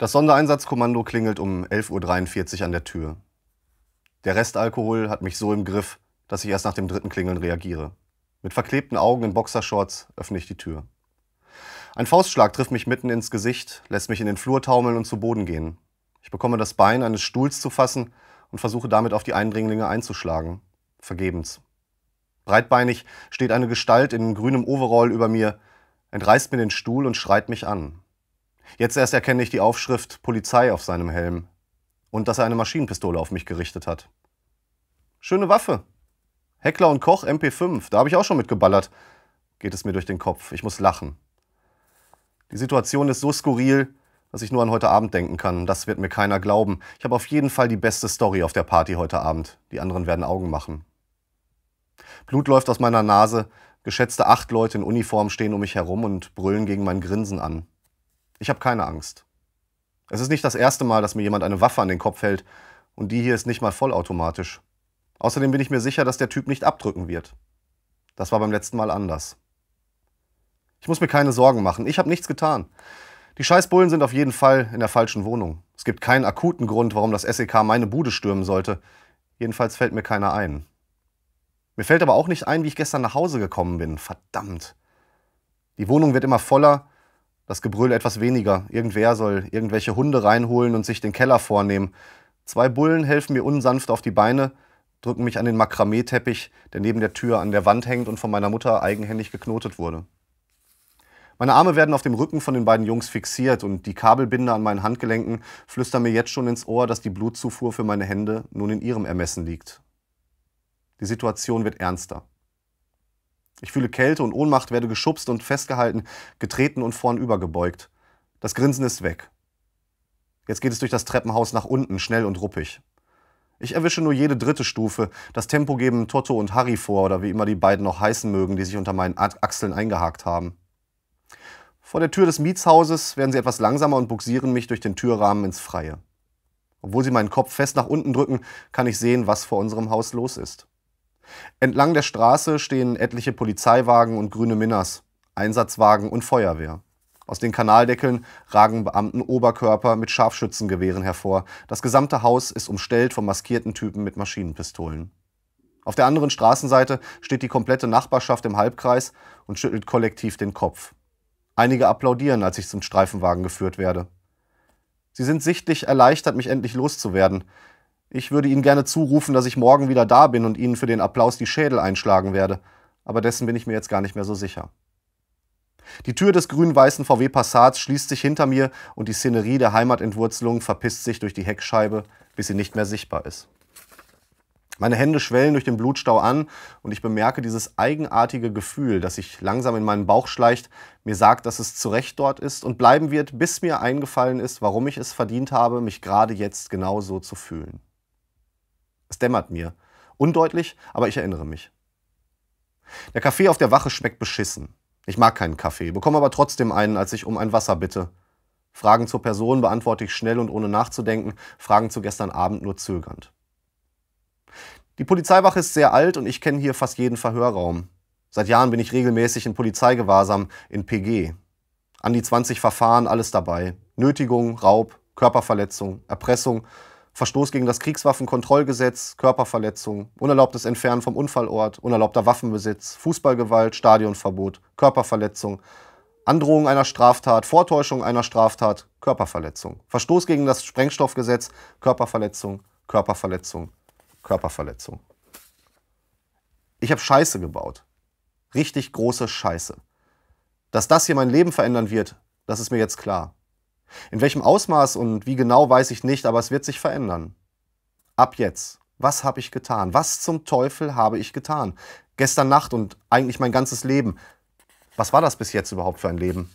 Das Sondereinsatzkommando klingelt um 11.43 Uhr an der Tür. Der Restalkohol hat mich so im Griff, dass ich erst nach dem dritten Klingeln reagiere. Mit verklebten Augen in Boxershorts öffne ich die Tür. Ein Faustschlag trifft mich mitten ins Gesicht, lässt mich in den Flur taumeln und zu Boden gehen. Ich bekomme das Bein eines Stuhls zu fassen und versuche damit auf die Eindringlinge einzuschlagen. Vergebens. Breitbeinig steht eine Gestalt in grünem Overall über mir, entreißt mir den Stuhl und schreit mich an. Jetzt erst erkenne ich die Aufschrift Polizei auf seinem Helm und dass er eine Maschinenpistole auf mich gerichtet hat. Schöne Waffe. Heckler und Koch MP5, da habe ich auch schon mitgeballert. Geht es mir durch den Kopf. Ich muss lachen. Die Situation ist so skurril, dass ich nur an heute Abend denken kann. Das wird mir keiner glauben. Ich habe auf jeden Fall die beste Story auf der Party heute Abend. Die anderen werden Augen machen. Blut läuft aus meiner Nase. Geschätzte acht Leute in Uniform stehen um mich herum und brüllen gegen mein Grinsen an. Ich habe keine Angst. Es ist nicht das erste Mal, dass mir jemand eine Waffe an den Kopf hält und die hier ist nicht mal vollautomatisch. Außerdem bin ich mir sicher, dass der Typ nicht abdrücken wird. Das war beim letzten Mal anders. Ich muss mir keine Sorgen machen, ich habe nichts getan. Die Scheißbullen sind auf jeden Fall in der falschen Wohnung. Es gibt keinen akuten Grund, warum das SEK meine Bude stürmen sollte. Jedenfalls fällt mir keiner ein. Mir fällt aber auch nicht ein, wie ich gestern nach Hause gekommen bin. Verdammt. Die Wohnung wird immer voller das Gebrüll etwas weniger. Irgendwer soll irgendwelche Hunde reinholen und sich den Keller vornehmen. Zwei Bullen helfen mir unsanft auf die Beine, drücken mich an den Makramee-Teppich, der neben der Tür an der Wand hängt und von meiner Mutter eigenhändig geknotet wurde. Meine Arme werden auf dem Rücken von den beiden Jungs fixiert und die Kabelbinder an meinen Handgelenken flüstern mir jetzt schon ins Ohr, dass die Blutzufuhr für meine Hände nun in ihrem Ermessen liegt. Die Situation wird ernster. Ich fühle Kälte und Ohnmacht, werde geschubst und festgehalten, getreten und vornübergebeugt. Das Grinsen ist weg. Jetzt geht es durch das Treppenhaus nach unten, schnell und ruppig. Ich erwische nur jede dritte Stufe. Das Tempo geben Toto und Harry vor oder wie immer die beiden noch heißen mögen, die sich unter meinen Achseln eingehakt haben. Vor der Tür des Mietshauses werden sie etwas langsamer und buxieren mich durch den Türrahmen ins Freie. Obwohl sie meinen Kopf fest nach unten drücken, kann ich sehen, was vor unserem Haus los ist. Entlang der Straße stehen etliche Polizeiwagen und grüne Minners, Einsatzwagen und Feuerwehr. Aus den Kanaldeckeln ragen Beamten Oberkörper mit Scharfschützengewehren hervor. Das gesamte Haus ist umstellt von maskierten Typen mit Maschinenpistolen. Auf der anderen Straßenseite steht die komplette Nachbarschaft im Halbkreis und schüttelt kollektiv den Kopf. Einige applaudieren, als ich zum Streifenwagen geführt werde. Sie sind sichtlich erleichtert, mich endlich loszuwerden. Ich würde Ihnen gerne zurufen, dass ich morgen wieder da bin und Ihnen für den Applaus die Schädel einschlagen werde, aber dessen bin ich mir jetzt gar nicht mehr so sicher. Die Tür des grün-weißen VW Passats schließt sich hinter mir und die Szenerie der Heimatentwurzelung verpisst sich durch die Heckscheibe, bis sie nicht mehr sichtbar ist. Meine Hände schwellen durch den Blutstau an und ich bemerke dieses eigenartige Gefühl, das sich langsam in meinen Bauch schleicht, mir sagt, dass es zurecht dort ist und bleiben wird, bis mir eingefallen ist, warum ich es verdient habe, mich gerade jetzt genau so zu fühlen. Es dämmert mir. Undeutlich, aber ich erinnere mich. Der Kaffee auf der Wache schmeckt beschissen. Ich mag keinen Kaffee, bekomme aber trotzdem einen, als ich um ein Wasser bitte. Fragen zur Person beantworte ich schnell und ohne nachzudenken, Fragen zu gestern Abend nur zögernd. Die Polizeiwache ist sehr alt und ich kenne hier fast jeden Verhörraum. Seit Jahren bin ich regelmäßig in Polizeigewahrsam, in PG. An die 20 Verfahren, alles dabei. Nötigung, Raub, Körperverletzung, Erpressung, Verstoß gegen das Kriegswaffenkontrollgesetz, Körperverletzung, unerlaubtes Entfernen vom Unfallort, unerlaubter Waffenbesitz, Fußballgewalt, Stadionverbot, Körperverletzung, Androhung einer Straftat, Vortäuschung einer Straftat, Körperverletzung, Verstoß gegen das Sprengstoffgesetz, Körperverletzung, Körperverletzung, Körperverletzung. Ich habe Scheiße gebaut. Richtig große Scheiße. Dass das hier mein Leben verändern wird, das ist mir jetzt klar. In welchem Ausmaß und wie genau weiß ich nicht, aber es wird sich verändern. Ab jetzt. Was habe ich getan? Was zum Teufel habe ich getan? Gestern Nacht und eigentlich mein ganzes Leben. Was war das bis jetzt überhaupt für ein Leben?